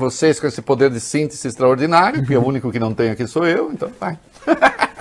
vocês com esse poder de síntese extraordinário, que é o único que não tem aqui sou eu, então vai.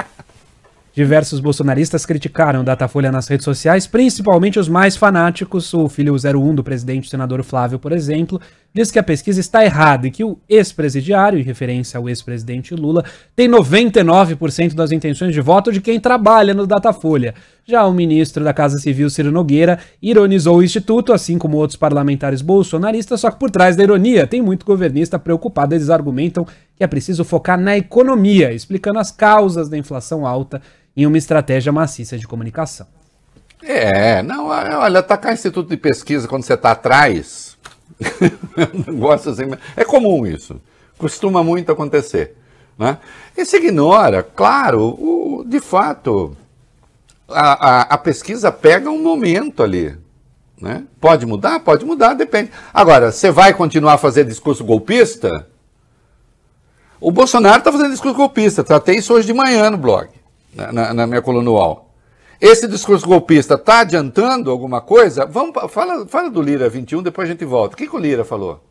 Diversos bolsonaristas criticaram Datafolha nas redes sociais, principalmente os mais fanáticos. O filho 01 do presidente, o senador Flávio, por exemplo, diz que a pesquisa está errada e que o ex-presidiário, em referência ao ex-presidente Lula, tem 99% das intenções de voto de quem trabalha no Datafolha. Já o ministro da Casa Civil, Ciro Nogueira, ironizou o Instituto, assim como outros parlamentares bolsonaristas, só que por trás da ironia tem muito governista preocupado. Eles argumentam que é preciso focar na economia, explicando as causas da inflação alta em uma estratégia maciça de comunicação. É, não, olha, atacar tá instituto de pesquisa quando você está atrás um assim, é comum isso, costuma muito acontecer. Né? E se ignora, claro, o, de fato, a, a, a pesquisa pega um momento ali, né? Pode mudar? Pode mudar, depende. Agora, você vai continuar a fazer discurso golpista? O Bolsonaro está fazendo discurso golpista, tratei tá? isso hoje de manhã no blog, na, na minha coluna UOL. Esse discurso golpista está adiantando alguma coisa? Vamos, fala, fala do Lira 21, depois a gente volta. O que, que o Lira falou?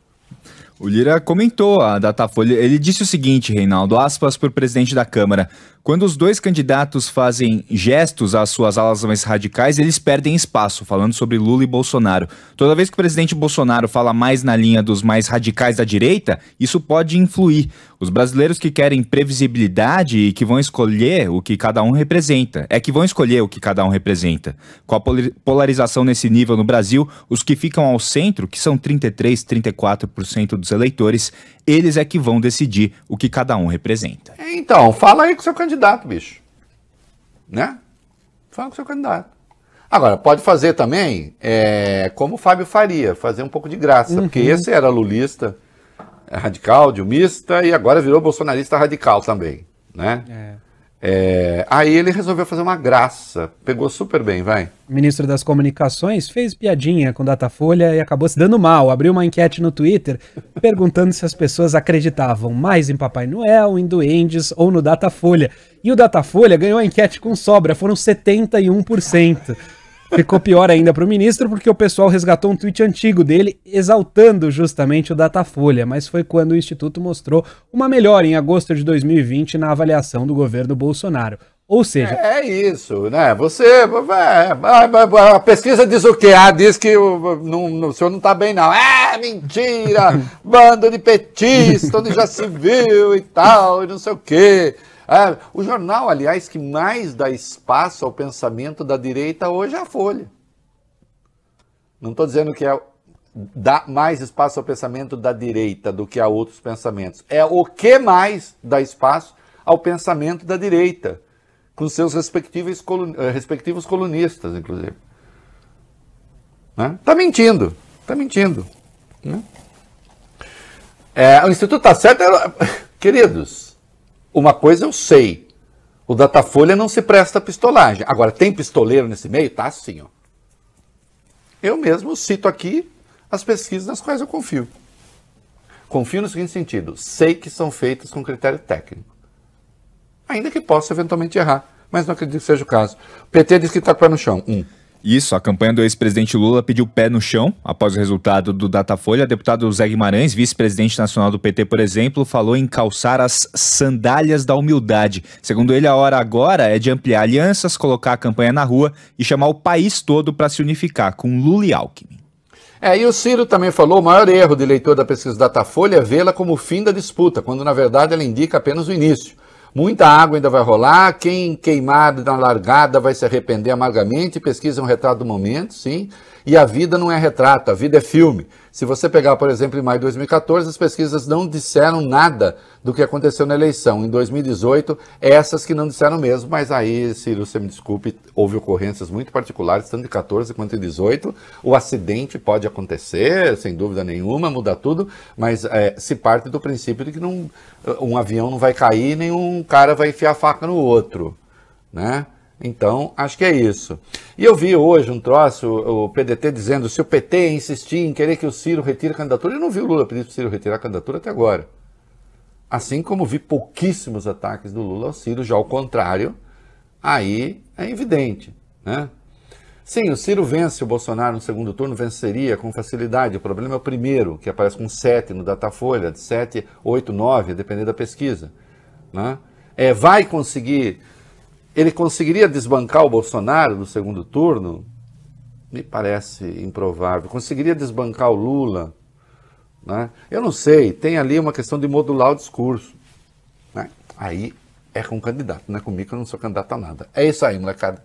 O Lira comentou a Datafolha. Ele disse o seguinte, Reinaldo, aspas para o presidente da Câmara. Quando os dois candidatos fazem gestos às suas alas mais radicais, eles perdem espaço, falando sobre Lula e Bolsonaro. Toda vez que o presidente Bolsonaro fala mais na linha dos mais radicais da direita, isso pode influir. Os brasileiros que querem previsibilidade e que vão escolher o que cada um representa. É que vão escolher o que cada um representa. Com a polarização nesse nível no Brasil, os que ficam ao centro, que são 33, 34% dos dos eleitores, eles é que vão decidir o que cada um representa. É, então, fala aí com seu candidato, bicho. Né? Fala com seu candidato. Agora, pode fazer também é, como o Fábio faria, fazer um pouco de graça, uhum. porque esse era lulista radical, dilmista, e agora virou bolsonarista radical também, né? É. É, aí ele resolveu fazer uma graça, pegou super bem, vai. O ministro das Comunicações fez piadinha com Datafolha e acabou se dando mal. Abriu uma enquete no Twitter perguntando se as pessoas acreditavam mais em Papai Noel, em duendes ou no Datafolha. E o Datafolha ganhou a enquete com sobra, foram 71%. Ficou pior ainda para o ministro porque o pessoal resgatou um tweet antigo dele exaltando justamente o Datafolha, mas foi quando o instituto mostrou uma melhora em agosto de 2020 na avaliação do governo Bolsonaro. Ou seja. É, é isso, né? Você. É, é, a pesquisa diz o quê? Ah, diz que o, não, o senhor não está bem, não. É, mentira! Bando de petista, onde já se viu e tal, e não sei o quê. Ah, o jornal, aliás, que mais dá espaço ao pensamento da direita hoje é a Folha. Não estou dizendo que é, dá mais espaço ao pensamento da direita do que a outros pensamentos. É o que mais dá espaço ao pensamento da direita, com seus respectivos, colun, eh, respectivos colunistas, inclusive. Está né? Tá mentindo, está mentindo. Né? É, o Instituto está certo, queridos. Uma coisa eu sei, o Datafolha não se presta a pistolagem. Agora, tem pistoleiro nesse meio? Tá sim, ó. Eu mesmo cito aqui as pesquisas nas quais eu confio. Confio no seguinte sentido: sei que são feitas com critério técnico. Ainda que possa eventualmente errar, mas não acredito que seja o caso. O PT diz que está com o pé no chão. Um. Isso, a campanha do ex-presidente Lula pediu pé no chão após o resultado do Datafolha. Deputado Zé Guimarães, vice-presidente nacional do PT, por exemplo, falou em calçar as sandálias da humildade. Segundo ele, a hora agora é de ampliar alianças, colocar a campanha na rua e chamar o país todo para se unificar com Lula e Alckmin. É, e o Ciro também falou: o maior erro do leitor da pesquisa Datafolha é vê-la como o fim da disputa, quando na verdade ela indica apenas o início. Muita água ainda vai rolar, quem queimado na largada vai se arrepender amargamente, pesquisa um retrato do momento, sim. E a vida não é retrato, a vida é filme. Se você pegar, por exemplo, em maio de 2014, as pesquisas não disseram nada do que aconteceu na eleição. Em 2018, essas que não disseram mesmo, mas aí, Ciro, você me desculpe, houve ocorrências muito particulares, tanto em 14 quanto em 18. O acidente pode acontecer, sem dúvida nenhuma, muda tudo, mas é, se parte do princípio de que não, um avião não vai cair, nenhum cara vai enfiar a faca no outro, né? Então, acho que é isso. E eu vi hoje um troço, o PDT dizendo, se o PT insistir em querer que o Ciro retire a candidatura, eu não vi o Lula pedir para o Ciro retirar a candidatura até agora. Assim como vi pouquíssimos ataques do Lula ao Ciro, já ao contrário, aí é evidente, né? Sim, o Ciro vence o Bolsonaro no segundo turno, venceria com facilidade. O problema é o primeiro, que aparece com 7 no Datafolha, de 7, 8, 9, dependendo da pesquisa. Né? É, vai conseguir ele conseguiria desbancar o Bolsonaro no segundo turno? Me parece improvável. Conseguiria desbancar o Lula? Né? Eu não sei, tem ali uma questão de modular o discurso. Né? Aí é com o candidato, não é comigo, eu não sou candidato a nada. É isso aí, molecada.